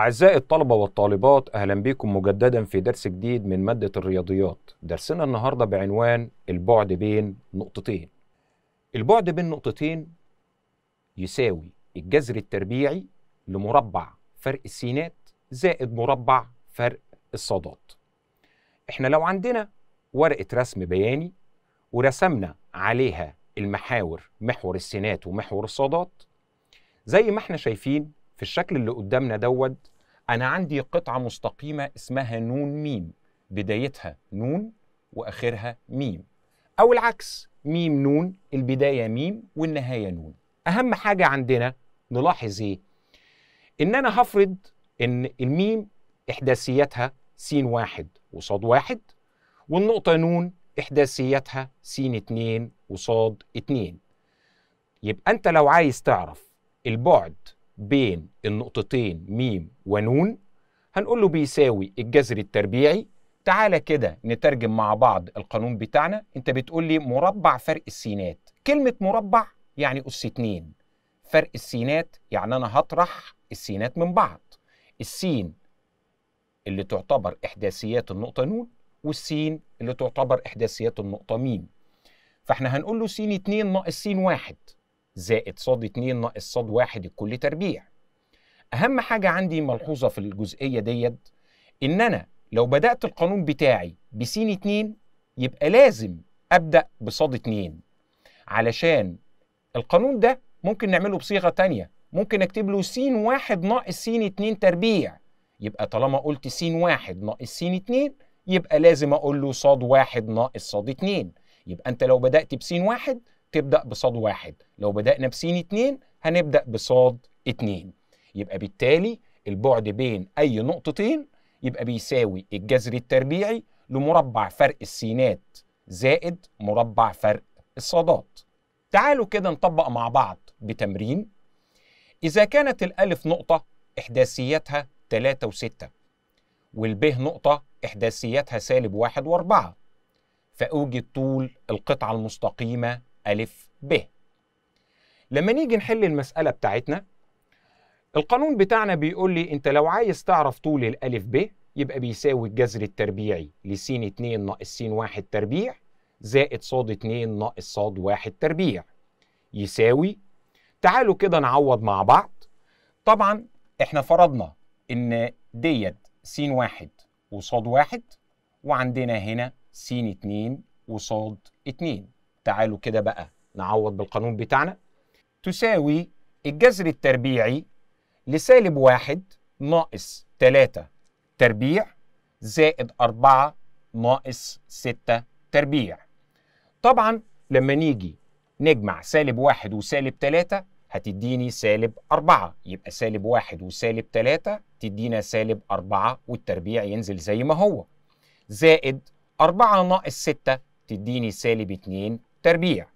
أعزائي الطلبة والطالبات أهلا بكم مجددا في درس جديد من مادة الرياضيات درسنا النهاردة بعنوان البعد بين نقطتين البعد بين نقطتين يساوي الجذر التربيعي لمربع فرق السينات زائد مربع فرق الصادات احنا لو عندنا ورقة رسم بياني ورسمنا عليها المحاور محور السينات ومحور الصادات زي ما احنا شايفين في الشكل اللي قدامنا دوت أنا عندي قطعة مستقيمة اسمها نون ميم بدايتها نون وآخرها ميم أو العكس ميم نون البداية ميم والنهاية نون أهم حاجة عندنا نلاحظ إيه؟ إن أنا هفرض إن الميم إحداثيتها سين واحد وصاد واحد والنقطة نون إحداثيتها سين اتنين وصاد اتنين يبقى أنت لو عايز تعرف البعد بين النقطتين ميم ونون هنقول له بيساوي الجذر التربيعي تعالى كده نترجم مع بعض القانون بتاعنا انت بتقول لي مربع فرق السينات كلمة مربع يعني أس اتنين فرق السينات يعني أنا هطرح السينات من بعض السين اللي تعتبر إحداثيات النقطة نون والسين اللي تعتبر إحداثيات النقطة ميم فاحنا هنقول له س اتنين ناقص س واحد زائد صاد 2 ناقص صاد 1 الكل تربيع اهم حاجه عندي ملحوظه في الجزئيه ديت ان انا لو بدات القانون بتاعي ب 2 يبقى لازم ابدا بصاد 2 علشان القانون ده ممكن نعمله بصيغه تانية ممكن اكتب له س 1 ناقص س 2 تربيع يبقى طالما قلت س 1 ناقص س 2 يبقى لازم اقول له صاد 1 ناقص صاد 2 يبقى انت لو بدات س 1 تبدا بصاد واحد لو بدانا بسين اتنين هنبدا بصاد اتنين يبقى بالتالي البعد بين اي نقطتين يبقى بيساوي الجذر التربيعي لمربع فرق السينات زائد مربع فرق الصادات تعالوا كده نطبق مع بعض بتمرين إذا كانت الألف نقطة إحداثياتها 3 و6 والب نقطة إحداثياتها سالب 1 و4 فأوجد طول القطعة المستقيمة ألف ب لما نيجي نحل المسألة بتاعتنا القانون بتاعنا بيقول لي أنت لو عايز تعرف طول الألف ب يبقى بيساوي الجذر التربيعي لسين 2 ناقص سين 1 تربيع زائد صاد 2 ناقص صاد 1 تربيع يساوي تعالوا كده نعوض مع بعض طبعا احنا فرضنا ان ديت س 1 وصاد 1 وعندنا هنا س 2 وصاد 2 تعالوا كده بقى نعوض بالقانون بتاعنا تساوي الجذر التربيعي لسالب واحد ناقص تلاتة تربيع زائد أربعة ناقص ستة تربيع طبعا لما نيجي نجمع سالب واحد وسالب تلاتة هتديني سالب أربعة يبقى سالب واحد وسالب تلاتة تدينا سالب أربعة والتربيع ينزل زي ما هو زائد أربعة ناقص ستة تديني سالب اتنين تربيع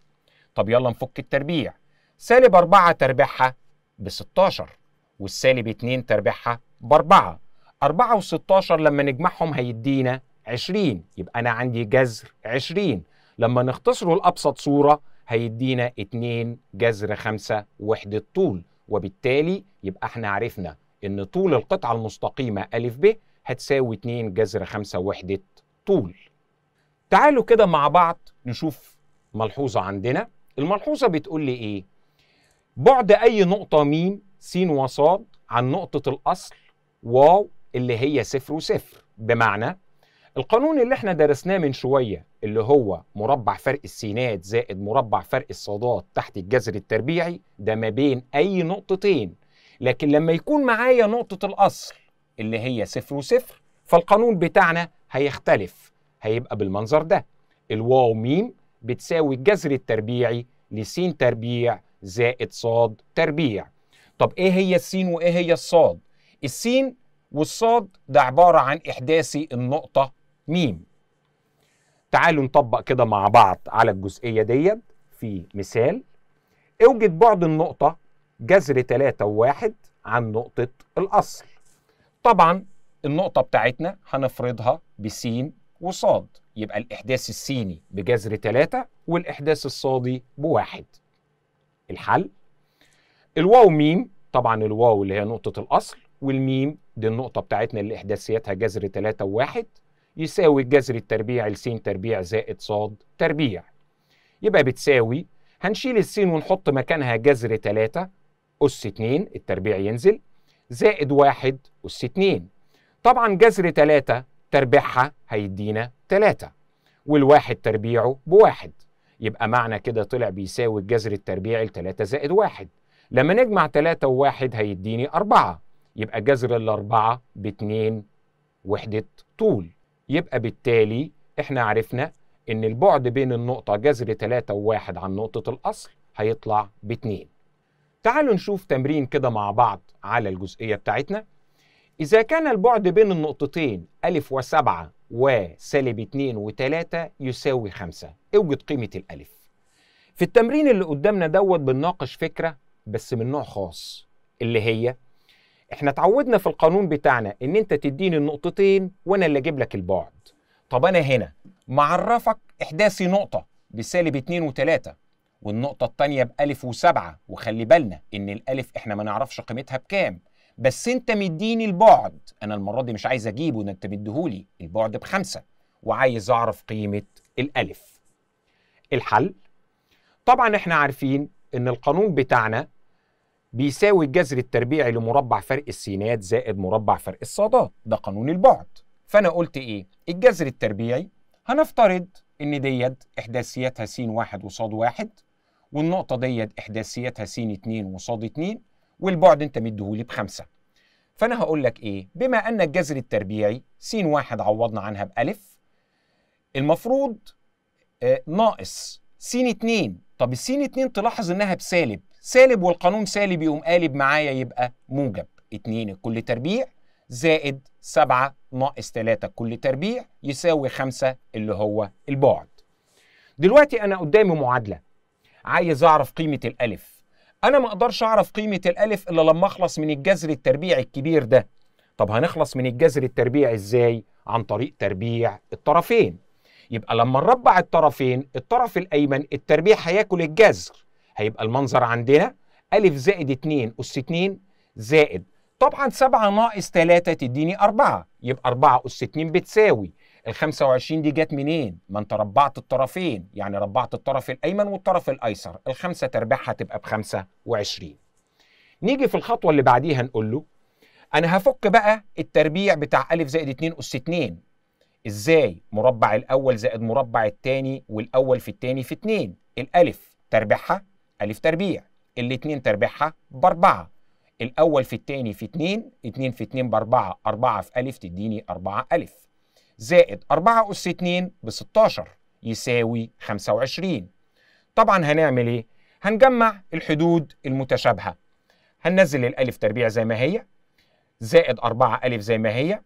طب يلا نفك التربيع سالب 4 تربيعها ب 16 والسالب 2 تربيعها ب 4 4 و16 لما نجمعهم هيدينا 20 يبقى أنا عندي جذر 20 لما نختصره لأبسط صورة هيدينا 2 جذر 5 وحدة طول وبالتالي يبقى احنا عرفنا ان طول القطعة المستقيمة أ ب هتساوي 2 جذر 5 وحدة طول تعالوا كده مع بعض نشوف ملحوظه عندنا الملحوظه بتقول لي ايه بعد اي نقطه ميم س وصاد عن نقطه الاصل واو اللي هي صفر وصفر بمعنى القانون اللي احنا درسناه من شويه اللي هو مربع فرق السينات زائد مربع فرق الصادات تحت الجذر التربيعي ده ما بين اي نقطتين لكن لما يكون معايا نقطه الاصل اللي هي صفر وصفر فالقانون بتاعنا هيختلف هيبقى بالمنظر ده الواو ميم بتساوي الجذر التربيعي لسين تربيع زائد صاد تربيع طب ايه هي السين وايه هي الصاد السين والصاد ده عبارة عن إحداثي النقطة ميم تعالوا نطبق كده مع بعض على الجزئية ديت في مثال اوجد بعد النقطة جذر 3 وواحد عن نقطة الأصل طبعا النقطة بتاعتنا هنفرضها بسين وصاد يبقى الإحداث السيني بجذر 3 والإحداث الصادي بواحد الحل الواو ميم طبعا الواو اللي هي نقطة الأصل والميم دي النقطة بتاعتنا اللي إحداثياتها جذر 3 وواحد يساوي الجذر التربيع لسين تربيع زائد صاد تربيع يبقى بتساوي هنشيل السين ونحط مكانها جذر 3 أس 2 التربيع ينزل زائد 1 أس 2 طبعا جذر 3 تربيعها هيدينا تلاتة والواحد تربيعه بواحد يبقى معنى كده طلع بيساوي الجذر التربيعي لتلاتة زائد واحد لما نجمع تلاتة وواحد هيديني أربعة يبقى جذر الأربعة باتنين وحدة طول يبقى بالتالي احنا عرفنا ان البعد بين النقطة جذر تلاتة وواحد عن نقطة الأصل هيطلع باتنين تعالوا نشوف تمرين كده مع بعض على الجزئية بتاعتنا إذا كان البعد بين النقطتين ألف وسبعة وسالب 2 و3 يساوي 5 اوجد قيمة الألف في التمرين اللي قدامنا دوت بنناقش فكرة بس من نوع خاص اللي هي احنا اتعودنا في القانون بتاعنا ان انت تديني النقطتين وانا اللي اجيب لك البعد طب انا هنا معرفك احداثي نقطة بسالب 2 و3 والنقطة التانية بألف وسبعة وخلي بالنا ان الألف احنا ما نعرفش قيمتها بكام بس انت مديني البعد انا المره دي مش عايز اجيبه ده انت مديهولي البعد بخمسه وعايز اعرف قيمه الالف الحل طبعا احنا عارفين ان القانون بتاعنا بيساوي الجذر التربيعي لمربع فرق السينات زائد مربع فرق الصادات ده قانون البعد فانا قلت ايه الجذر التربيعي هنفترض ان ديت احداثياتها س واحد وصاد واحد والنقطه ديت احداثياتها س 2 وصاد 2 والبعد انت مديهولي بخمسه فانا هقول لك ايه بما ان الجذر التربيعي س واحد عوضنا عنها بالف المفروض آه ناقص س اتنين طب س اتنين تلاحظ انها بسالب سالب والقانون سالب يقوم قالب معايا يبقى موجب اتنين كل تربيع زائد سبعة ناقص تلاتة كل تربيع يساوي خمسة اللي هو البعد دلوقتي انا قدامي معادله عايز اعرف قيمه الالف انا ما اقدرش اعرف قيمه الالف الا لما اخلص من الجذر التربيعي الكبير ده طب هنخلص من الجذر التربيعي ازاي عن طريق تربيع الطرفين يبقى لما نربع الطرفين الطرف الايمن التربيع هياكل الجذر هيبقى المنظر عندنا ألف زائد 2 أس 2 زائد طبعا 7 ناقص 3 تديني 4 يبقى 4 أس 2 بتساوي ال 25 دي جت منين؟ ما انت ربعت الطرفين يعني ربعت الطرف الايمن والطرف الايسر الخمسه تربيعها تبقى ب 25 نيجي في الخطوه اللي بعديها نقول له انا هفك بقى التربيع بتاع ا زائد 2 اس 2 ازاي مربع الاول زائد مربع الثاني والاول في الثاني في 2 الالف تربيعها الف تربيع الاثنين تربيعها باربعه الاول في الثاني في 2 2 في 2 باربعه 4 في ا تديني 4 الف زائد 4 أس 2 ب 16 يساوي 25 طبعا هنعمل إيه؟ هنجمع الحدود المتشابهة هننزل الألف تربيع زي ما هي زائد 4 ألف زي ما هي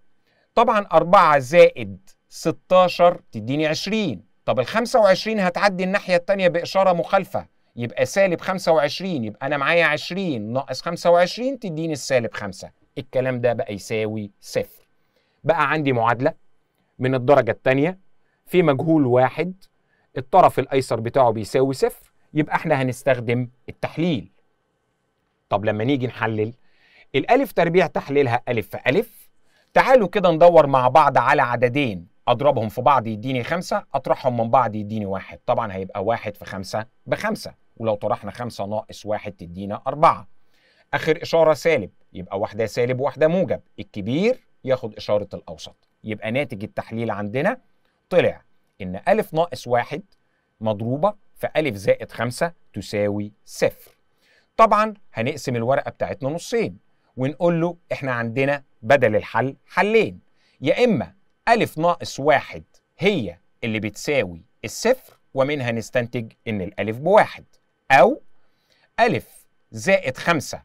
طبعا 4 زائد 16 تديني 20 طب ال 25 هتعدي الناحية التانية بإشارة مخالفة يبقى سالب 25 يبقى أنا معايا 20 ناقص 25 تديني السالب 5 الكلام ده بقى يساوي صفر بقى عندي معادلة من الدرجة الثانية في مجهول واحد الطرف الأيسر بتاعه بيساوي صفر يبقى احنا هنستخدم التحليل طب لما نيجي نحلل الألف تربيع تحليلها ألف في ألف تعالوا كده ندور مع بعض على عددين أضربهم في بعض يديني خمسة أطرحهم من بعض يديني واحد طبعا هيبقى واحد في خمسة بخمسة ولو طرحنا خمسة ناقص واحد تدينا أربعة آخر إشارة سالب يبقى واحدة سالب وواحدة موجب الكبير ياخد إشارة الأوسط يبقى ناتج التحليل عندنا طلع إن أ ناقص واحد مضروبة في أ زائد خمسة تساوي صفر طبعا هنقسم الورقة بتاعتنا نصين ونقول له إحنا عندنا بدل الحل حلين يا إما أ ناقص واحد هي اللي بتساوي الصفر ومنها نستنتج إن الألف بواحد أو أ زائد خمسة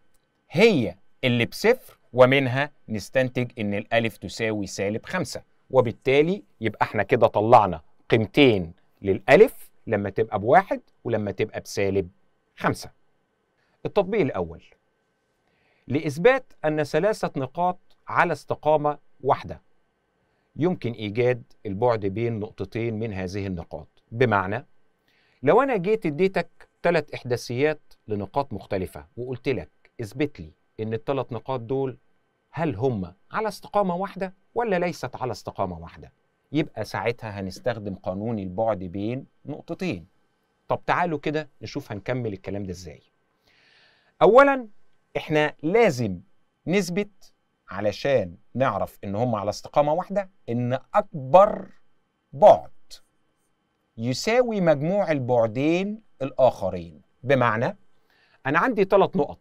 هي اللي بصفر ومنها نستنتج ان الالف تساوي سالب خمسة وبالتالي يبقى احنا كده طلعنا قيمتين للالف لما تبقى بواحد ولما تبقى بسالب خمسة التطبيق الاول لاثبات ان ثلاثه نقاط على استقامه واحده يمكن ايجاد البعد بين نقطتين من هذه النقاط بمعنى لو انا جيت اديتك ثلاث احداثيات لنقاط مختلفه وقلت لك اثبت لي ان الثلاث نقاط دول هل هم على استقامة واحدة ولا ليست على استقامة واحدة يبقى ساعتها هنستخدم قانون البعد بين نقطتين طب تعالوا كده نشوف هنكمل الكلام ده ازاي اولا احنا لازم نثبت علشان نعرف ان هم على استقامة واحدة ان اكبر بعد يساوي مجموع البعدين الاخرين بمعنى انا عندي ثلاث نقط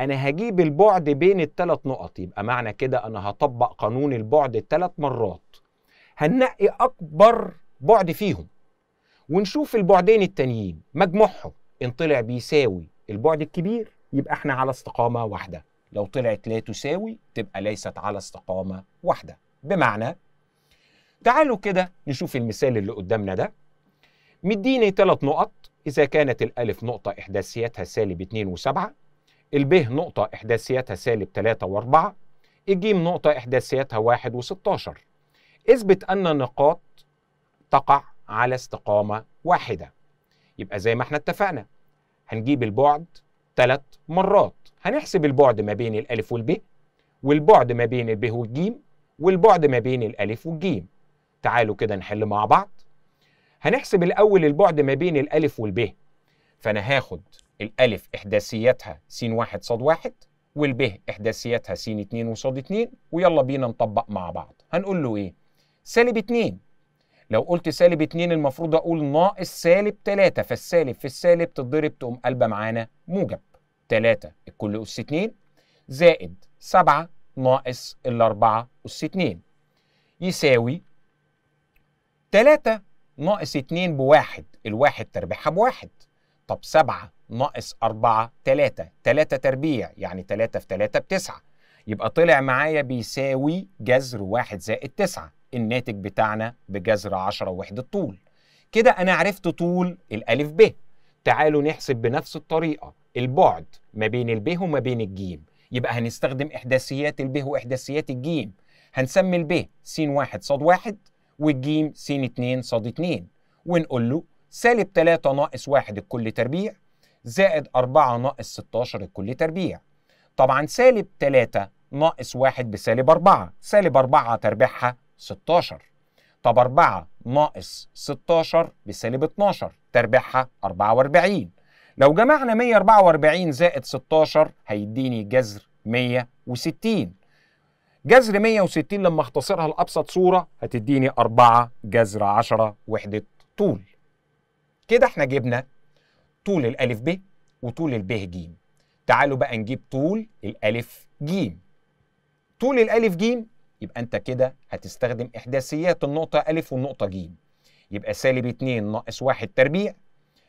انا هجيب البعد بين التلات نقط يبقى معنى كده انا هطبق قانون البعد التلات مرات هنقي اكبر بعد فيهم ونشوف البعدين التانيين مجموعهم ان طلع بيساوي البعد الكبير يبقى احنا على استقامه واحده لو طلعت لا تساوي تبقى ليست على استقامه واحده بمعنى تعالوا كده نشوف المثال اللي قدامنا ده مديني ثلاث نقط إذا كانت الألف نقطة إحداثيتها سالب 2 و7 الب نقطة إحداثياتها سالب 3 و4 الجيم نقطة إحداثياتها 1 و16 اثبت أن النقاط تقع على استقامة واحدة يبقى زي ما احنا اتفقنا هنجيب البعد ثلاث مرات هنحسب البعد ما بين الألف والب والبعد ما بين الب والجيم والبعد ما بين الألف والجيم تعالوا كده نحل مع بعض هنحسب الأول البعد ما بين الألف والب فأنا هاخد الألف إحداثياتها س واحد صاد واحد والب إحداثياتها س اتنين وصاد اتنين ويلا بينا نطبق مع بعض هنقول له إيه؟ سالب اتنين لو قلت سالب اتنين المفروض أقول ناقص سالب تلاتة فالسالب في السالب تتضرب تقوم قلبة معانا موجب تلاتة الكل أس اتنين زائد سبعة ناقص الأربعة أس اتنين يساوي تلاتة ناقص اتنين بواحد الواحد تربيعها بواحد طب سبعة ناقص 4 3 3 تربيع يعني 3 في 3 بتسعة يبقى طلع معايا بيساوي جذر 1 زائد 9 الناتج بتاعنا بجذر 10 وحدة طول كده أنا عرفت طول الألف ب تعالوا نحسب بنفس الطريقة البعد ما بين ال ب وما بين الجيم يبقى هنستخدم إحداثيات ال ب وإحداثيات الجيم هنسمي ال ب س واحد ص واحد والجيم س اتنين ص اتنين ونقول له سالب 3 ناقص 1 الكل تربيع زائد 4 ناقص 16 الكل تربيع طبعا سالب 3 ناقص 1 بسالب 4 سالب 4 تربيعها 16 طب 4 ناقص 16 بسالب 12 تربيعها 44 لو جمعنا 144 زائد 16 هيديني جذر 160 جذر 160 لما اختصرها لأبسط صورة هتديني 4 جذر 10 وحدة طول كده احنا جبنا طول الألف ب وطول الب ج تعالوا بقى نجيب طول الألف ج طول الألف ج يبقى أنت كده هتستخدم إحداثيات النقطة ألف والنقطة ج يبقى سالب 2 ناقص 1 تربيع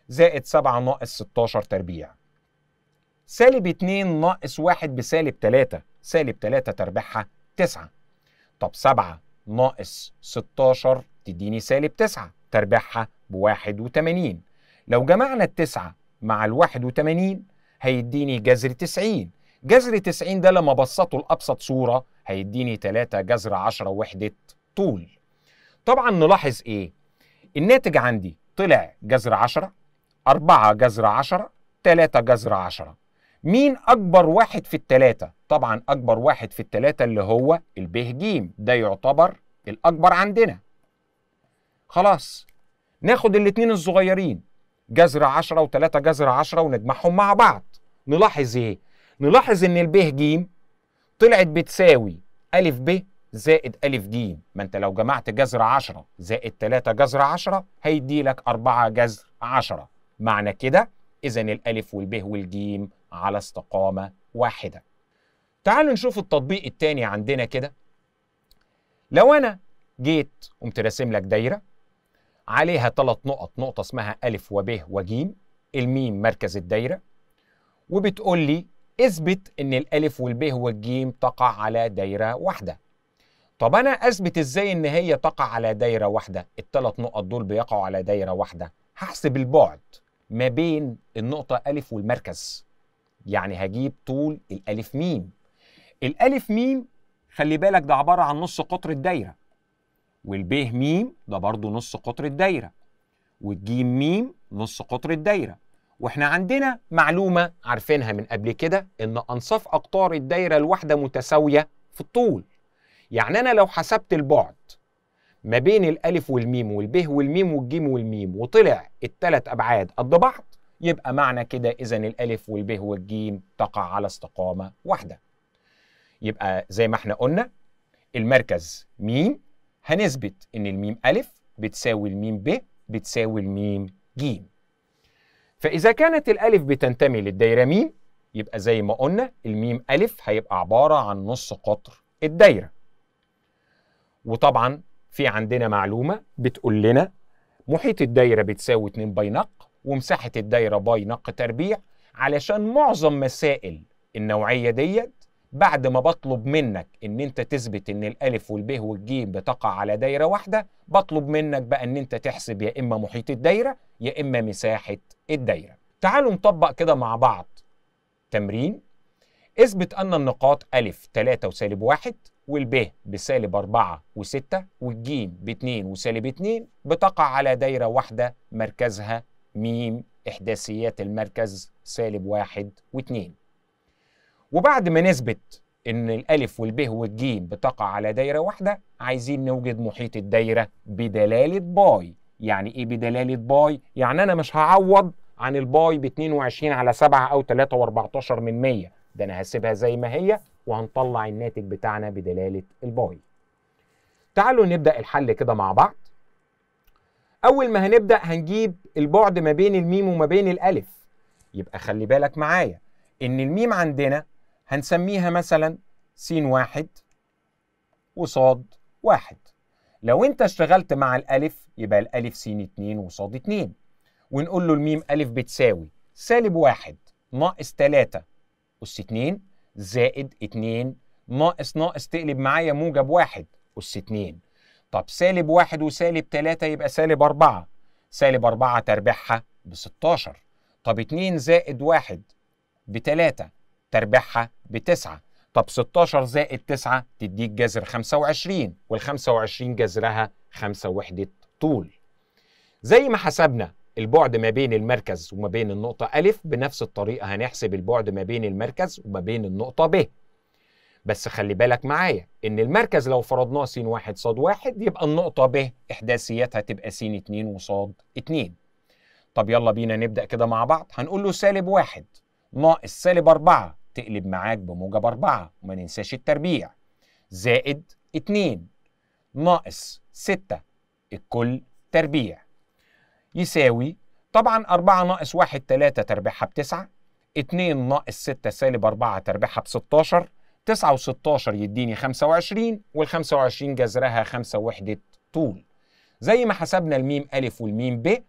زائد 7 ناقص 16 تربيع سالب 2 ناقص 1 بسالب 3 سالب 3 تربيعها 9 طب 7 ناقص 16 تديني سالب 9 تربيعها ب 81 لو جمعنا التسعة مع الواحد وتمانين هيديني جذر تسعين جذر تسعين ده لما بسطه لأبسط صورة هيديني تلاتة جذر عشرة وحدة طول طبعا نلاحظ ايه الناتج عندي طلع جذر عشرة أربعة جذر عشرة تلاتة جذر عشرة مين أكبر واحد في التلاتة؟ طبعا أكبر واحد في التلاتة اللي هو الب ج ده يعتبر الأكبر عندنا خلاص ناخد الاتنين الصغيرين جذر 10 و3 جذر 10 ونجمعهم مع بعض نلاحظ ايه نلاحظ ان ب ج طلعت بتساوي ا ب زائد ا ج ما انت لو جمعت جذر 10 زائد 3 جذر 10 هيدي لك 4 جذر 10 معنى كده اذا الالف والب والجيم على استقامه واحده تعالوا نشوف التطبيق الثاني عندنا كده لو انا جيت قمت راسم لك دايره عليها ثلاث نقط نقطة اسمها ألف وب وجيم الميم مركز الدايرة وبتقول لي اثبت ان الألف والب والجيم تقع على دايرة واحدة طب أنا أثبت إزاي إن هي تقع على دايرة واحدة الثلاث نقط دول بيقعوا على دايرة واحدة هحسب البعد ما بين النقطة ألف والمركز يعني هجيب طول الألف ميم الألف ميم خلي بالك ده عبارة عن نص قطر الدايرة والب م ده برضو نص قطر الدايرة والجيم م نص قطر الدايرة واحنا عندنا معلومة عارفينها من قبل كده ان انصاف اقطار الدايرة الواحدة متساوية في الطول يعني انا لو حسبت البعد ما بين الالف والميم والب والميم والجيم والميم وطلع التلات ابعاد قد بعض يبقى معنى كده اذا الالف والب والجيم تقع على استقامة واحدة يبقى زي ما احنا قلنا المركز ميم هنثبت ان الميم ألف بتساوي الميم ب بتساوي الميم ج فإذا كانت الألف بتنتمي للدايرة ميم يبقى زي ما قلنا الميم ألف هيبقى عبارة عن نص قطر الدايرة وطبعا في عندنا معلومة بتقول لنا محيط الدايرة بتساوي 2 باي نق ومساحة الدايرة باي نق تربيع علشان معظم مسائل النوعية ديت بعد ما بطلب منك ان انت تثبت ان الالف والب والجيم بتقع على دايره واحده بطلب منك بقى ان انت تحسب يا اما محيط الدايره يا اما مساحه الدايره تعالوا نطبق كده مع بعض تمرين اثبت ان النقاط الف 3 وسالب 1 والب بسالب 4 و6 والجيم ب2 وسالب 2 بتقع على دايره واحده مركزها ميم احداثيات المركز سالب 1 و2 وبعد ما نثبت ان الالف والب والجيم بتقع على دايره واحده عايزين نوجد محيط الدايره بدلاله باي يعني ايه بدلاله باي يعني انا مش هعوض عن الباي ب 22 على 7 او 3 و14 من 100 ده انا هسيبها زي ما هي وهنطلع الناتج بتاعنا بدلاله الباي تعالوا نبدا الحل كده مع بعض اول ما هنبدا هنجيب البعد ما بين الميم وما بين الالف يبقى خلي بالك معايا ان الميم عندنا هنسميها مثلا س واحد وصاد واحد لو انت اشتغلت مع الالف يبقى الالف س اتنين وصاد اتنين ونقول له الميم الف بتساوي سالب واحد ناقص تلاتة أس اتنين زائد اتنين ناقص ناقص تقلب معايا موجب واحد أس اتنين طب سالب واحد وسالب تلاتة يبقى سالب أربعة سالب أربعة تربيعها بستاشر طب اتنين زائد واحد بتلاتة تربحها بتسعة طب 16 زائد 9 تديك جذر 25 وال 25 جذرها 5 وحدة طول زي ما حسبنا البعد ما بين المركز وما بين النقطة ألف بنفس الطريقة هنحسب البعد ما بين المركز وما بين النقطة ب بس خلي بالك معايا إن المركز لو فرضناه س واحد ص واحد يبقى النقطة ب إحداثياتها تبقى س اتنين وصاد اتنين طب يلا بينا نبدأ كده مع بعض هنقول له سالب واحد ناقص سالب أربعة تقلب معاك بموجب أربعة وما ننساش التربيع زائد اتنين ناقص ستة الكل تربيع يساوي طبعا أربعة ناقص واحد تلاتة تربيعها بتسعة اتنين ناقص ستة سالب أربعة تربيعها بستاشر تسعة وستاشر يديني خمسة وعشرين والخمسة وعشرين جذرها خمسة وحدة طول زي ما حسبنا الميم أ والميم ب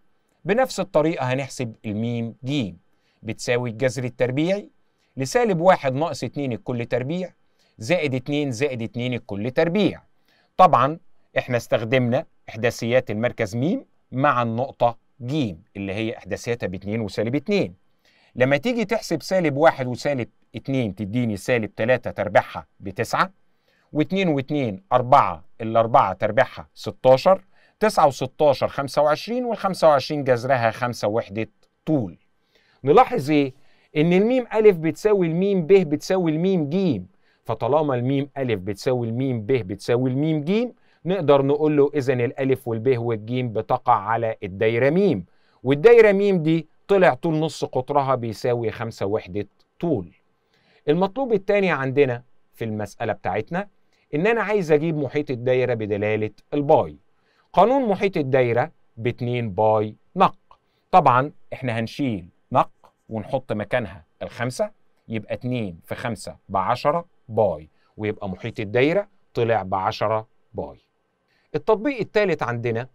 بنفس الطريقة هنحسب الميم ج بتساوي الجذر التربيعي لسالب واحد ناقص اتنين الكل تربيع زائد اتنين زائد اتنين الكل تربيع طبعا احنا استخدمنا احداثيات المركز م مع النقطة ج اللي هي احداثياتها باتنين وسالب اتنين لما تيجي تحسب سالب واحد وسالب اتنين تديني سالب تلاتة تربيعها بتسعة واتنين واتنين أربعة الأربعة تربيعها ستاشر تسعة وستاشر خمسة وعشرين والخمسة وعشرين جذرها خمسة وحدة طول نلاحظ ايه؟ ان الميم أ بتساوي الميم ب بتساوي الميم ج فطالما الميم أ بتساوي الميم ب بتساوي الميم ج نقدر نقول له اذا الالف والب والجيم بتقع على الدايره ميم والدايره ميم دي طلع طول نص قطرها بيساوي خمسة وحده طول المطلوب الثاني عندنا في المساله بتاعتنا ان انا عايز اجيب محيط الدايره بدلاله الباي قانون محيط الدايره ب 2 باي نق طبعا احنا هنشيل ونحط مكانها الخمسة يبقى 2 في 5 ب 10 باي ويبقى محيط الدايرة طلع ب 10 باي التطبيق الثالث عندنا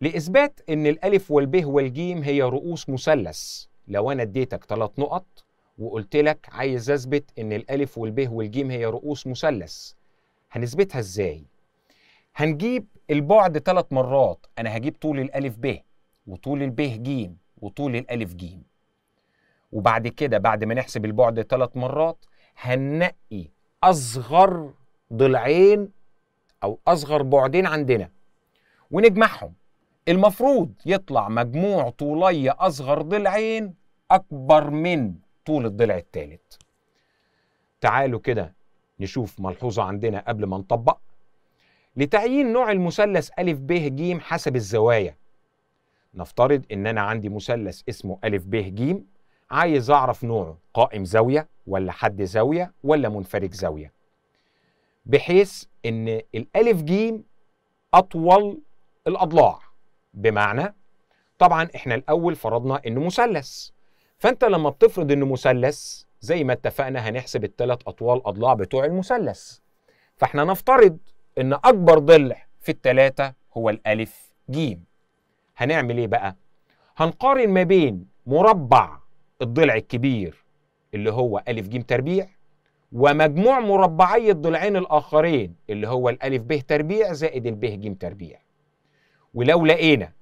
لإثبات إن الألف والب والجيم هي رؤوس مثلث لو أنا اديتك ثلاث نقط وقلت لك عايز أثبت إن الألف والب والجيم هي رؤوس مثلث هنثبتها إزاي؟ هنجيب البعد ثلاث مرات أنا هجيب طول الألف ب وطول الب ج وطول الألف ج وبعد كده بعد ما نحسب البعد ثلاث مرات هننقي اصغر ضلعين او اصغر بعدين عندنا ونجمعهم المفروض يطلع مجموع طولي اصغر ضلعين اكبر من طول الضلع الثالث تعالوا كده نشوف ملحوظه عندنا قبل ما نطبق لتعيين نوع المثلث أ ب ج حسب الزوايا نفترض ان انا عندي مثلث اسمه أ ب ج عايز اعرف نوعه قائم زاويه ولا حد زاويه ولا منفرج زاويه بحيث ان الالف جيم اطول الاضلاع بمعنى طبعا احنا الاول فرضنا انه مثلث فانت لما بتفرض انه مثلث زي ما اتفقنا هنحسب الثلاث اطوال اضلاع بتوع المثلث فاحنا نفترض ان اكبر ضلع في الثلاثه هو الالف جيم هنعمل ايه بقى هنقارن ما بين مربع الضلع الكبير اللي هو ألف جيم تربيع ومجموع مربعي الضلعين الآخرين اللي هو الألف ب تربيع زائد ب ج تربيع ولو لقينا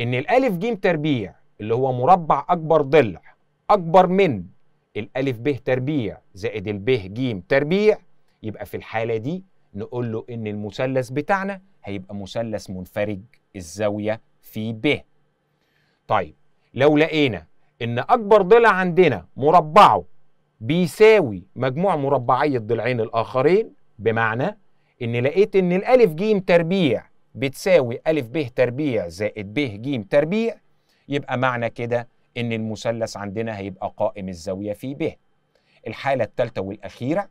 إن الألف ج تربيع اللي هو مربع أكبر ضلع أكبر من الألف ب تربيع زائد ب ج تربيع يبقى في الحالة دي نقول له إن المثلث بتاعنا هيبقى مثلث منفرج الزاوية في ب طيب لو لقينا ان اكبر ضلع عندنا مربعه بيساوي مجموع مربعي الضلعين الاخرين بمعنى ان لقيت ان الالف جيم تربيع بتساوي الف ب تربيع زائد ب ج تربيع يبقى معنى كده ان المثلث عندنا هيبقى قائم الزاويه في ب الحاله الثالثه والاخيره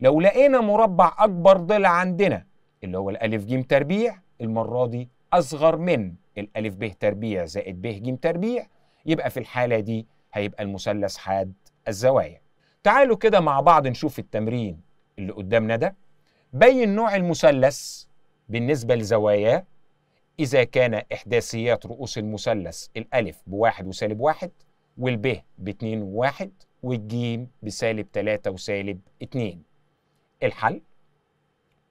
لو لقينا مربع اكبر ضلع عندنا اللي هو الالف ج تربيع المره دي اصغر من الالف ب تربيع زائد ب ج تربيع يبقى في الحالة دي هيبقى المثلث حاد الزوايا تعالوا كده مع بعض نشوف التمرين اللي قدامنا ده بين نوع المثلث بالنسبة لزواياه إذا كان إحداثيات رؤوس المثلث الألف بواحد وسالب واحد والب باتنين وواحد والجيم بسالب تلاتة وسالب اتنين الحل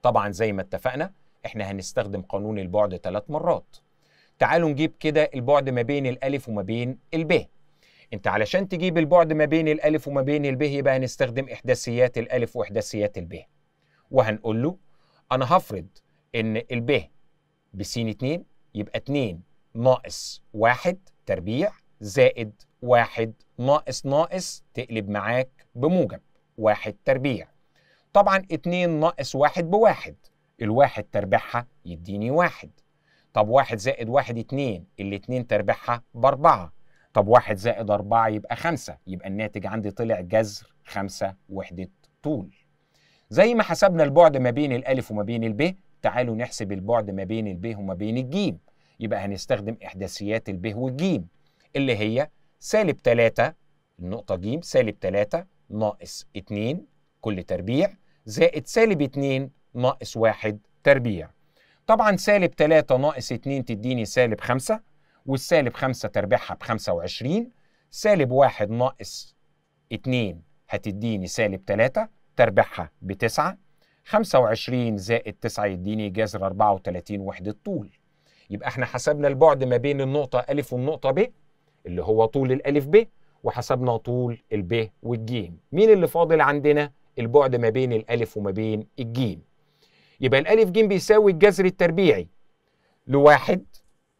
طبعا زي ما اتفقنا احنا هنستخدم قانون البعد ثلاث مرات تعالوا نجيب كده البعد ما بين الالف وما بين الب انت علشان تجيب البعد ما بين الالف وما بين الب يبقى هنستخدم احداثيات الالف واحداثيات الب وهنقول له انا هفرض ان الب بسين 2 يبقى 2 ناقص 1 تربيع زائد 1 ناقص ناقص تقلب معاك بموجب 1 تربيع طبعا 2 ناقص 1 بواحد الواحد تربيعها يديني واحد طب واحد زائد واحد اتنين الاتنين تربيعها باربعة طب واحد زائد أربعة يبقى خمسة يبقى الناتج عندي طلع جذر خمسة وحدة طول زي ما حسبنا البعد ما بين الألف وما بين الب تعالوا نحسب البعد ما بين الب وما بين الجيم يبقى هنستخدم إحداثيات الب والجيم اللي هي سالب تلاتة النقطة ج سالب تلاتة ناقص اتنين كل تربيع زائد سالب اتنين ناقص واحد تربيع طبعا سالب 3 ناقص 2 تديني سالب 5 والسالب 5 تربيعها ب 25 سالب 1 ناقص 2 هتديني سالب 3 تربيعها ب 9 25 زائد 9 يديني جذر 34 وحدة طول يبقى احنا حسبنا البعد ما بين النقطة أ والنقطة ب اللي هو طول الألف ب وحسبنا طول الب والجيم مين اللي فاضل عندنا البعد ما بين الألف وما بين الجيم يبقى الالف ج بيساوي الجذر التربيعي لواحد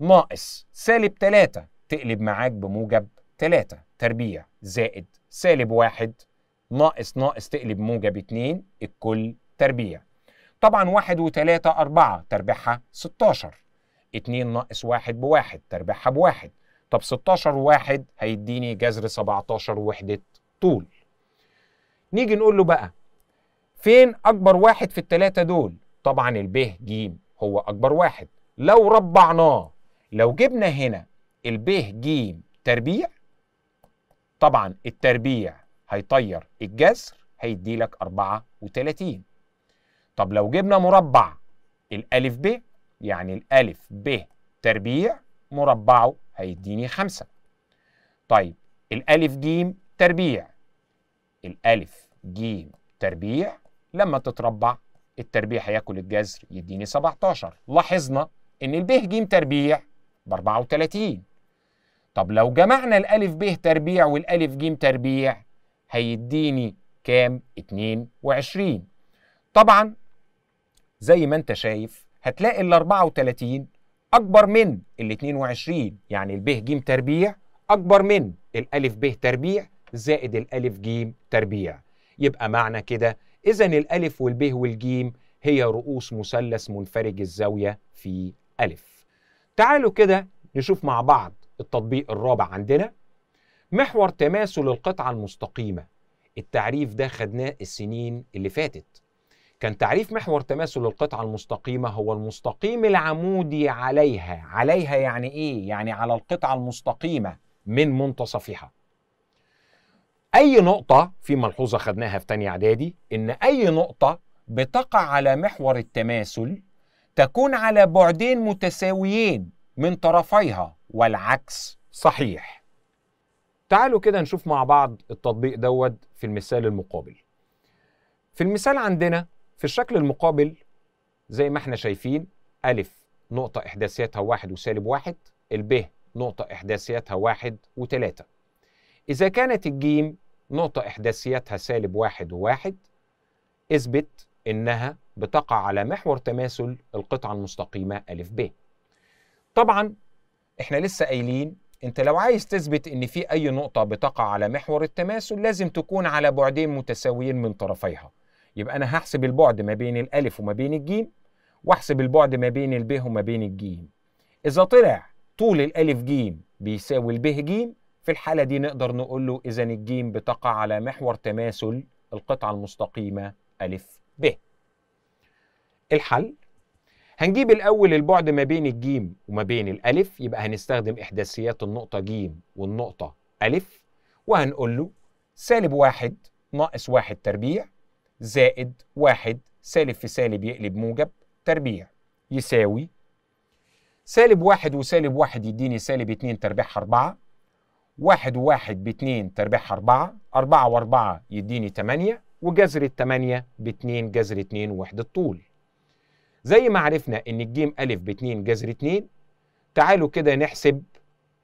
ناقص سالب 3 تقلب معاك بموجب 3 تربيع زائد سالب 1 ناقص ناقص تقلب موجب 2 الكل تربيع طبعا 1 و3 4 تربيعها 16 2 ناقص 1 بواحد تربيعها بواحد طب 16 وواحد هيديني جذر 17 وحدة طول نيجي نقول له بقى فين أكبر واحد في التلاتة دول طبعا الب ج هو اكبر واحد لو ربعناه لو جبنا هنا الب ج تربيع طبعا التربيع هيطير الجذر هيدي لك 34 طب لو جبنا مربع الالف ب يعني الالف ب تربيع مربعه هيديني 5 طيب الالف ج تربيع الالف ج تربيع لما تتربع التربيع هياكل الجذر يديني 17 لاحظنا ان ال ب ج تربيع ب 34 طب لو جمعنا الالف ب تربيع والالف ج تربيع هيديني كام 22 طبعا زي ما انت شايف هتلاقي ال 34 اكبر من ال 22 يعني ال ب ج تربيع اكبر من الالف ب تربيع زائد الالف ج تربيع يبقى معنى كده إذا الألف والب والجيم هي رؤوس مثلث منفرج الزاوية في ألف تعالوا كده نشوف مع بعض التطبيق الرابع عندنا محور تماثل القطعة المستقيمة التعريف ده خدناه السنين اللي فاتت كان تعريف محور تماثل القطعة المستقيمة هو المستقيم العمودي عليها عليها يعني إيه؟ يعني على القطعة المستقيمة من منتصفها اي نقطه في ملحوظه خدناها في تانية اعدادي ان اي نقطه بتقع على محور التماثل تكون على بعدين متساويين من طرفيها والعكس صحيح تعالوا كده نشوف مع بعض التطبيق دوت في المثال المقابل في المثال عندنا في الشكل المقابل زي ما احنا شايفين ألف نقطة إحداثياتها واحد وسالب واحد الب نقطة إحداثياتها واحد وتلاتة إذا كانت الجيم نقطة إحداثياتها سالب واحد وواحد اثبت إنها بتقع على محور تماثل القطعة المستقيمة أ ب. طبعا إحنا لسه قايلين أنت لو عايز تثبت إن في أي نقطة بتقع على محور التماثل لازم تكون على بعدين متساويين من طرفيها. يبقى أنا هحسب البعد ما بين الألف وما بين الجيم واحسب البعد ما بين الب وما بين الجيم. إذا طلع طول الألف جيم بيساوي الب جيم في الحالة دي نقدر نقول له إذا الجيم بتقع على محور تماثل القطعة المستقيمة ألف ب الحل هنجيب الأول البعد ما بين الجيم وما بين الألف يبقى هنستخدم إحداثيات النقطة جيم والنقطة ألف وهنقول له سالب واحد ناقص واحد تربيع زائد واحد سالب في سالب يقلب موجب تربيع يساوي سالب واحد وسالب واحد يديني سالب اتنين تربيعها أربعة واحد وواحد باتنين تربيعها أربعة أربعة وأربعة يديني تمانية وجذر التمانية باتنين جذر اتنين وحدة طول زي ما عرفنا إن الجيم ألف باتنين جذر اتنين تعالوا كده نحسب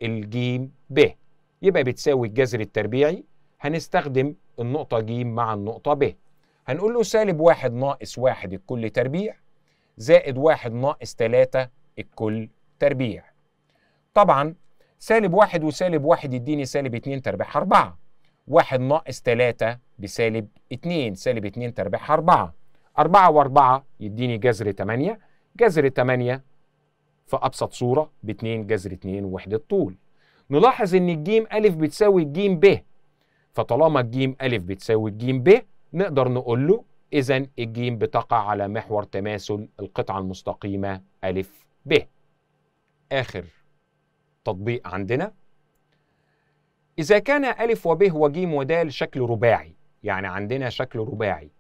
الجيم ب يبقى بتساوي الجذر التربيعي هنستخدم النقطة جيم مع النقطة ب هنقول له سالب واحد ناقص واحد الكل تربيع زائد واحد ناقص تلاتة الكل تربيع طبعا سالب واحد وسالب واحد يديني سالب اتنين تربيعها أربعة. واحد ناقص تلاتة بسالب اتنين، سالب اتنين تربيعها أربعة. أربعة وأربعة يديني جذر تمانية، جذر تمانية في أبسط صورة باتنين جذر اتنين وحدة طول. نلاحظ إن الجيم أ بتساوي الجيم ب. فطالما الجيم أ بتساوي الجيم ب، نقدر نقول له إذا الجيم بتقع على محور تماثل القطعة المستقيمة أ ب. آخر تطبيق عندنا إذا كان ألف وب وج ودال شكل رباعي يعني عندنا شكل رباعي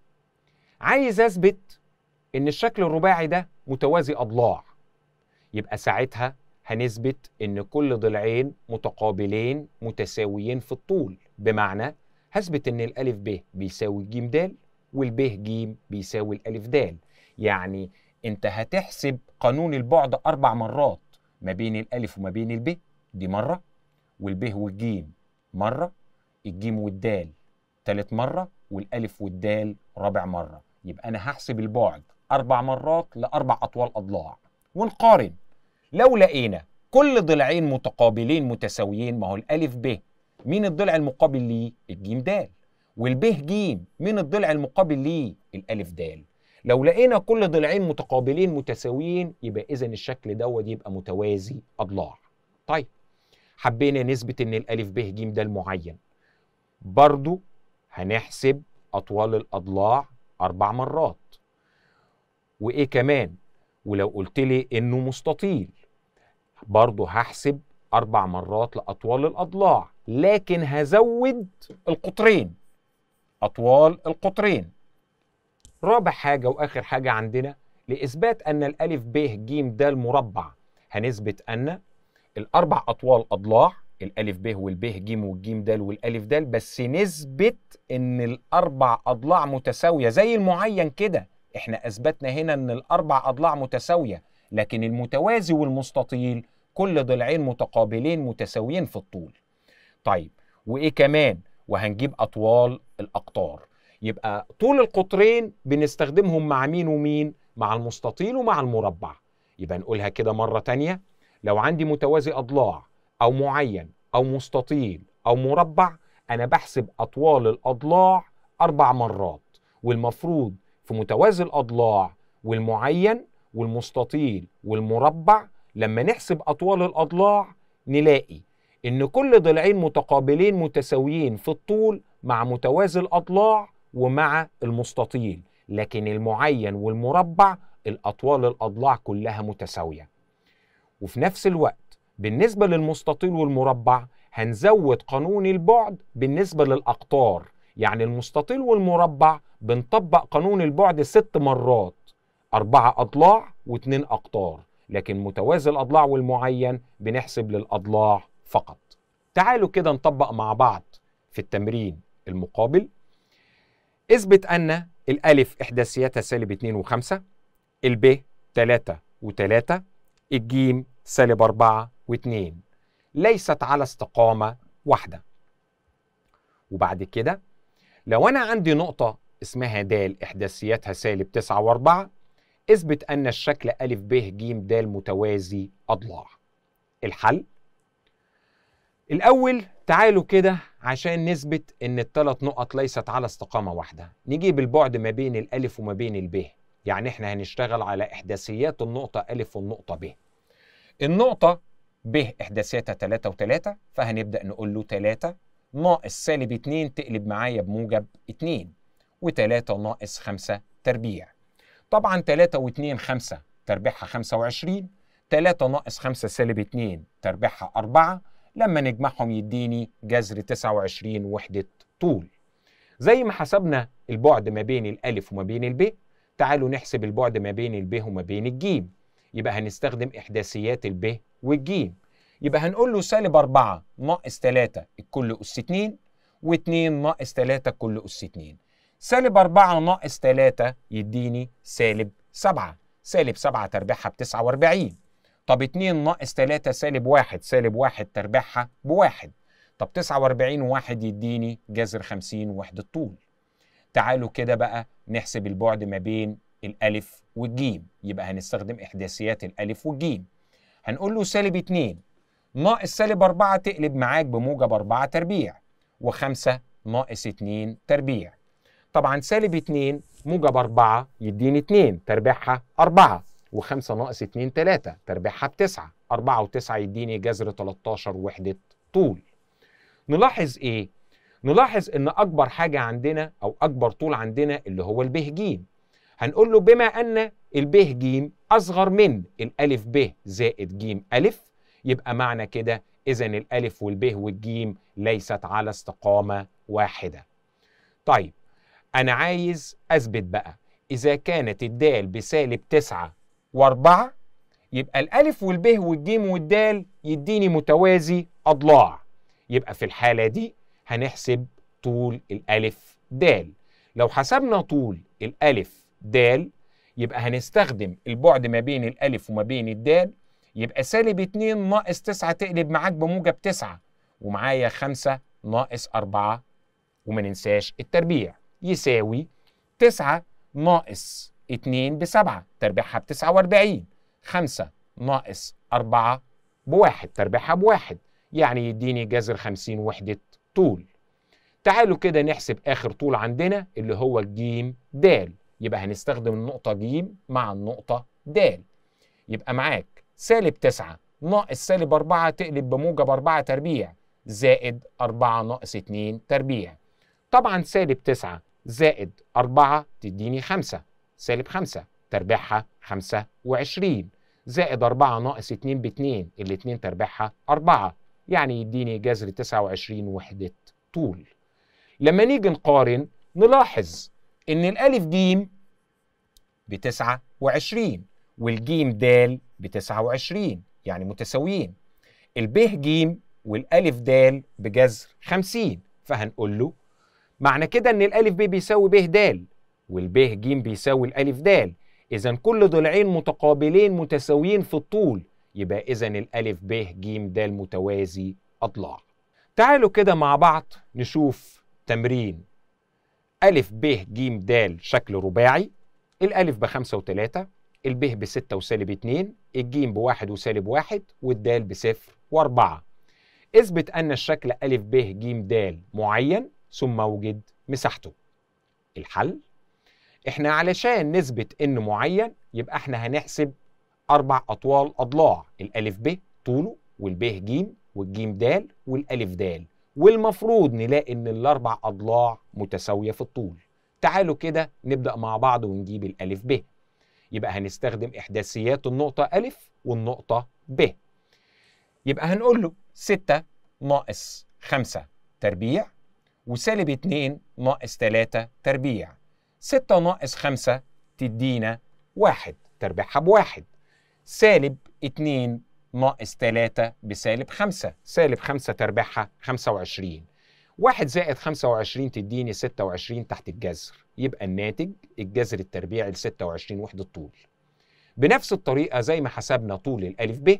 عايز أثبت إن الشكل الرباعي ده متوازي أضلاع يبقى ساعتها هنثبت إن كل ضلعين متقابلين متساويين في الطول بمعنى هثبت إن الألف ب بيساوي الجيم د والب ج بيساوي الألف د يعني أنت هتحسب قانون البعد أربع مرات ما بين الالف وما بين الب دي مره والب والجيم مره الجيم والدال ثالث مره والالف والدال رابع مره يبقى انا هحسب البعد اربع مرات لاربع اطوال اضلاع ونقارن لو لقينا كل ضلعين متقابلين متساويين ما هو الالف ب مين الضلع المقابل ليه الجيم دال والب جيم مين الضلع المقابل ليه الالف دال لو لقينا كل ضلعين متقابلين متساويين يبقى اذا الشكل دوت يبقى متوازي اضلاع طيب حبينا نثبت ان الالف ب ج ده المعين برضو هنحسب اطوال الاضلاع اربع مرات وايه كمان ولو قلت لي انه مستطيل برضو هحسب اربع مرات لاطوال الاضلاع لكن هزود القطرين اطوال القطرين رابع حاجة وآخر حاجة عندنا لإثبات أن الألف ب ج د مربع هنثبت أن الأربع أطوال أضلاع الألف ب والب ج والج د والألف د بس نثبت إن الأربع أضلاع متساوية زي المعين كده إحنا أثبتنا هنا إن الأربع أضلاع متساوية لكن المتوازي والمستطيل كل ضلعين متقابلين متساويين في الطول. طيب وإيه كمان؟ وهنجيب أطوال الأقطار. يبقى طول القطرين بنستخدمهم مع مين ومين مع المستطيل ومع المربع يبقى نقولها كده مرة تانية لو عندي متوازي أضلاع أو معين أو مستطيل أو مربع أنا بحسب أطوال الأضلاع أربع مرات والمفروض في متوازي الأضلاع والمعين والمستطيل والمربع لما نحسب أطوال الأضلاع نلاقي إن كل ضلعين متقابلين متساويين في الطول مع متوازي الأضلاع ومع المستطيل لكن المعين والمربع الأطوال الأضلاع كلها متساوية وفي نفس الوقت بالنسبة للمستطيل والمربع هنزود قانون البعد بالنسبة للأقطار يعني المستطيل والمربع بنطبق قانون البعد ست مرات أربعة أضلاع واتنين أقطار لكن متوازي الأضلاع والمعين بنحسب للأضلاع فقط تعالوا كده نطبق مع بعض في التمرين المقابل اثبت أن الألف احداثياتها سالب 2 و5 الب 3 و3 الجيم سالب 4 و2 ليست على استقامة واحدة وبعد كده لو أنا عندي نقطة اسمها د احداثياتها سالب 9 و4 اثبت أن الشكل أ ب ج د متوازي أضلاع الحل الاول تعالوا كده عشان نثبت ان الثلاث نقط ليست على استقامه واحده نجيب البعد ما بين الالف وما بين الب يعني احنا هنشتغل على احداثيات النقطه الف والنقطه ب النقطه ب احداثياتها 3 و3 فهنبدا نقول له 3 ناقص سالب 2 تقلب معايا بموجب 2 و3 ناقص 5 تربيع طبعا 3 و2 5 تربيعها 25 3 ناقص 5 سالب 2 تربيعها 4 لما نجمعهم يديني جذر 29 وحدة طول زي ما حسبنا البعد ما بين الألف وما بين الب تعالوا نحسب البعد ما بين الب وما بين الجيم يبقى هنستخدم إحداثيات الب والجيم يبقى هنقول له سالب 4 ناقص 3 الكل أس 2 و2 ناقص 3 الكل أس 2 سالب 4 ناقص 3 يديني سالب 7 سالب 7 تربيعها ب 49 طب 2 ناقص 3 سالب 1 سالب 1 تربيعها بواحد طب 49 واحد يديني جذر 50 وحدة طول تعالوا كده بقى نحسب البعد ما بين الألف والجيم يبقى هنستخدم إحداثيات الألف والجيم هنقول له سالب 2 ناقص سالب 4 تقلب معاك بموجب 4 تربيع و5 ناقص 2 تربيع طبعا سالب 2 موجب 4 يديني 2 تربيعها 4 و5 ناقص 2 3 تربيعها بتسعة 4 و9 يديني جذر 13 وحدة طول نلاحظ ايه؟ نلاحظ ان اكبر حاجة عندنا او اكبر طول عندنا اللي هو البه ج هنقول له بما ان البه ج اصغر من الالف ب زائد ج الف يبقى معنى كده اذا الالف والبه والجيم ليست على استقامة واحدة طيب انا عايز اثبت بقى اذا كانت الدال بسالب 9 وأربعة يبقى الألف والب والجيم والدال يديني متوازي أضلاع يبقى في الحالة دي هنحسب طول الألف دال لو حسبنا طول الألف دال يبقى هنستخدم البعد ما بين الألف وما بين الدال يبقى سالب 2 ناقص 9 تقلب معاك بموجب 9 ومعايا 5 ناقص 4 وما ننساش التربيع يساوي 9 ناقص 2 بسبعة تربيعها بتسعة واربعين 5 ناقص 1 بواحد تربيعها بواحد يعني يديني جذر 50 وحدة طول تعالوا كده نحسب آخر طول عندنا اللي هو الجيم دال يبقى هنستخدم النقطة جيم مع النقطة دال يبقى معاك سالب تسعة ناقص سالب أربعة تقلب بموجب أربعة تربيع زائد أربعة ناقص اتنين تربيع طبعا سالب تسعة زائد أربعة تديني خمسة سالب 5 تربيعها 25 زائد 4 ناقص 2 ب 2 اللي 2 تربيعها 4 يعني يديني جذر 29 وحدة طول لما نيجي نقارن نلاحظ ان الالف جيم ب 29 والجيم دال ب 29 يعني متساويين ب ج والالف د بجذر 50 فهنقول له معنى كده ان الالف ب بيساوي ب د والب ج بيساوي الألف د إذا كل ضلعين متقابلين متساويين في الطول يبقى إذا الألف ب ج د متوازي أضلاع تعالوا كده مع بعض نشوف تمرين ألف ب ج د شكل رباعي الألف بخمسة وتلاتة الب بستة وسالب اتنين ب بواحد وسالب واحد والدال بصفر وأربعة اثبت أن الشكل أ ب ج د معين ثم اوجد مساحته الحل احنا علشان نثبت ان معين يبقى احنا هنحسب اربع اطوال اضلاع الالف ب طوله والب ج والجيم د والالف د والمفروض نلاقي ان الاربع اضلاع متساويه في الطول تعالوا كده نبدا مع بعض ونجيب الالف ب يبقى هنستخدم احداثيات النقطه الف والنقطه ب يبقى هنقول له 6 ناقص 5 تربيع وسالب 2 ناقص 3 تربيع 6 ناقص 5 تدينا 1 تربيعها بواحد سالب 2 ناقص 3 بسالب 5 سالب 5 تربيعها 25 1 زائد 25 تديني 26 تحت الجذر يبقى الناتج الجذر التربيعي ل 26 وحدة طول بنفس الطريقة زي ما حسبنا طول الألف ب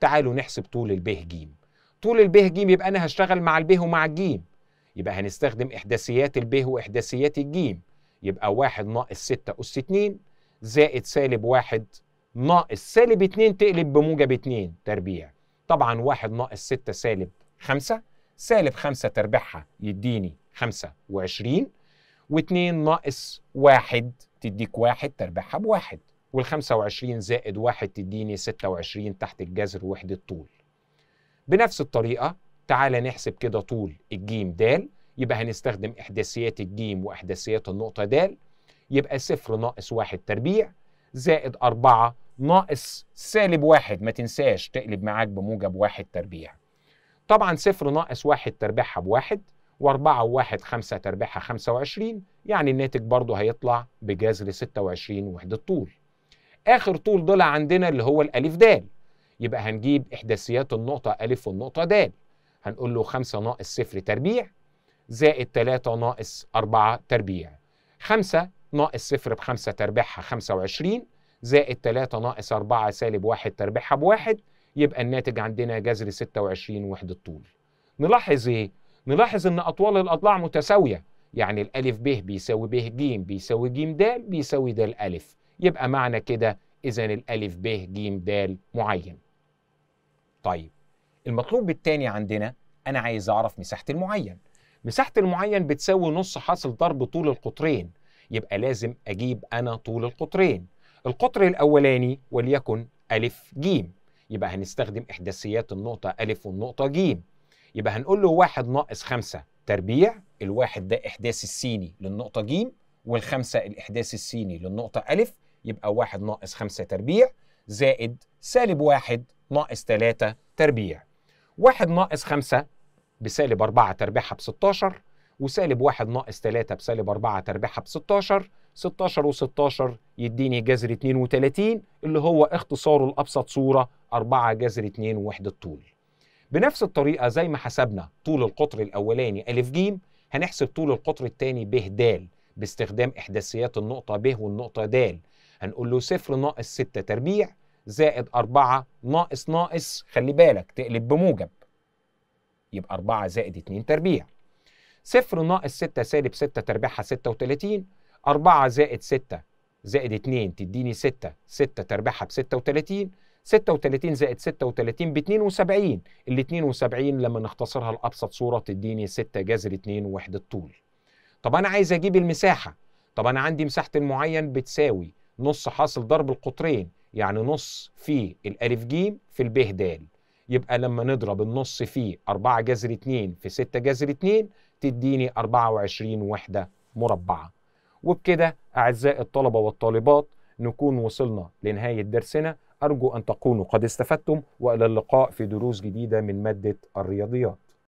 تعالوا نحسب طول الب ج طول الب ج يبقى أنا هشتغل مع الب ومع الجيم يبقى هنستخدم إحداثيات الب وإحداثيات الجيم يبقى واحد ناقص ستة أس اتنين زائد سالب واحد ناقص سالب اتنين تقلب بموجب اتنين تربيع طبعا واحد ناقص ستة سالب خمسة سالب خمسة تربيعها يديني خمسة وعشرين واتنين ناقص واحد تديك واحد تربيعها بواحد والخمسة وعشرين زائد واحد تديني ستة وعشرين تحت الجذر وحدة طول بنفس الطريقة تعالى نحسب كده طول الجيم د يبقى هنستخدم إحداثيات الجيم وإحداثيات النقطة د يبقى صفر ناقص واحد تربيع زائد أربعة ناقص سالب واحد ما تنساش تقلب معاك بموجب واحد تربيع طبعا صفر ناقص واحد تربيعها بواحد وأربعة وواحد خمسة تربيعها خمسة وعشرين يعني الناتج برضه هيطلع بجذر ستة وعشرين وحدة طول آخر طول ضلع عندنا اللي هو الألف د يبقى هنجيب إحداثيات النقطة ألف والنقطة د هنقول له خمسة ناقص صفر تربيع زائد 3 ناقص 4 تربيع 5 ناقص 0 ب 5 تربيعها 25 زائد 3 ناقص 4 سالب 1 تربيعها ب 1 يبقى الناتج عندنا جذر 26 وحدة طول نلاحظ ايه؟ نلاحظ ان اطوال الاضلاع متساوية يعني الالف ب بيساوي ب ج بيساوي ج د بيساوي د الالف يبقى معنى كده اذا الالف ب ج د معين طيب المطلوب الثاني عندنا انا عايز اعرف مساحة المعين مساحه المعين بتساوي نص حاصل ضرب طول القطرين يبقى لازم اجيب انا طول القطرين القطر الاولاني وليكن الف جيم يبقى هنستخدم احداثيات النقطه الف والنقطه جيم يبقى هنقول له واحد ناقص خمسة تربيع الواحد ده احداث السيني للنقطه جيم والخمسه الاحداث السيني للنقطه الف يبقى واحد ناقص خمسة تربيع زائد سالب واحد ناقص تلاتة تربيع واحد ناقص خمسة بسالب 4 تربيعها ب 16 وسالب 1 ناقص 3 بسالب 4 تربيعها ب 16 16 و16 يديني جذر 32 اللي هو اختصاره لأبسط صورة 4 جذر 2 وحدة طول بنفس الطريقة زي ما حسبنا طول القطر الأولاني أ ج هنحسب طول القطر الثاني ب د باستخدام إحداثيات النقطة ب والنقطة د هنقول له صفر ناقص 6 تربيع زائد 4 ناقص ناقص خلي بالك تقلب بموجب يبقى 4 زائد 2 تربيع صفر ناقص 6 سالب 6 تربيعها 36 4 زائد 6 زائد 2 تديني 6 6 تربيعها ب 36 36 زائد 36 ب 72 ال 72 لما نختصرها لأبسط صورة تديني 6 جذر 2 وحدة طول طب أنا عايز أجيب المساحة طب أنا عندي مساحة المعين بتساوي نص حاصل ضرب القطرين يعني نص في الألف جيم في ب دال يبقى لما نضرب النص في 4 جذر 2 في 6 جذر 2 تديني 24 وحدة مربعة وبكده أعزائي الطلبة والطالبات نكون وصلنا لنهاية درسنا أرجو أن تكونوا قد استفدتم وإلى اللقاء في دروس جديدة من مادة الرياضيات